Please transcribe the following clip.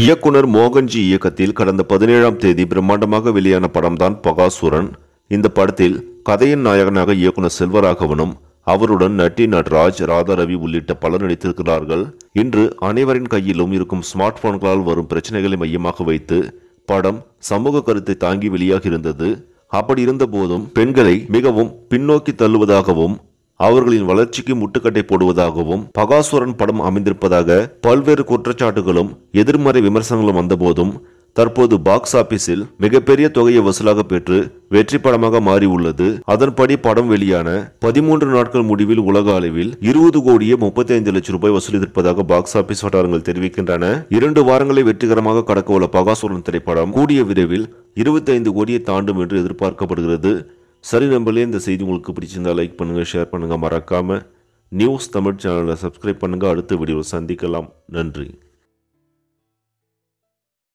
இயக்குனர் மோகன்ஜி இயக்கத்தில் கடந்த பதினேழாம் தேதி பிரம்மாண்டமாக வெளியான படம்தான் பகாசுரன் இந்த படத்தில் கதையின் நாயகனாக இயக்குனர் செல்வராகவனும் அவருடன் நட்டி நட்ராஜ் ராதாரவி உள்ளிட்ட பலர் நடித்திருக்கிறார்கள் இன்று அனைவரின் கையிலும் இருக்கும் ஸ்மார்ட் போன்களால் வரும் பிரச்சனைகளை மையமாக வைத்து படம் சமூக கருத்தை தாங்கி வெளியாகியிருந்தது அப்படி இருந்த போதும் பெண்களை மிகவும் பின்னோக்கி தள்ளுவதாகவும் அவர்களின் வளர்ச்சிக்கு முட்டுக்கட்டை போடுவதாகவும் பகாசுரன் படம் அமைந்திருப்பதாக பல்வேறு குற்றச்சாட்டுகளும் எதிர்மறை விமர்சனங்களும் வந்தபோதும் தற்போது பாக்ஸ் ஆபீஸில் மிகப்பெரிய தொகையை வசூலாக பெற்று வெற்றி படமாக மாறியுள்ளது அதன்படி படம் வெளியான பதிமூன்று நாட்கள் முடிவில் உலக அளவில் இருபது கோடியே முப்பத்தி ஐந்து லட்சம் ரூபாய் வசூலித்திருப்பதாக பாக்ஸ் ஆபீஸ் வட்டாரங்கள் தெரிவிக்கின்றன இரண்டு வாரங்களை வெற்றிகரமாக கடக்க உள்ள பகாசுரன் திரைப்படம் கூடிய விரைவில் இருபத்தி ஐந்து கோடியை தாண்டும் என்று எதிர்பார்க்கப்படுகிறது சரி நம்மளே இந்த செய்தி உங்களுக்கு பிடிச்சிருந்தால் லைக் பண்ணுங்கள் ஷேர் பண்ணுங்கள் மறக்காமல் நியூஸ் தமிழ் சேனலை சப்ஸ்கிரைப் பண்ணுங்கள் அடுத்த வீடியோவில் சந்திக்கலாம் நன்றி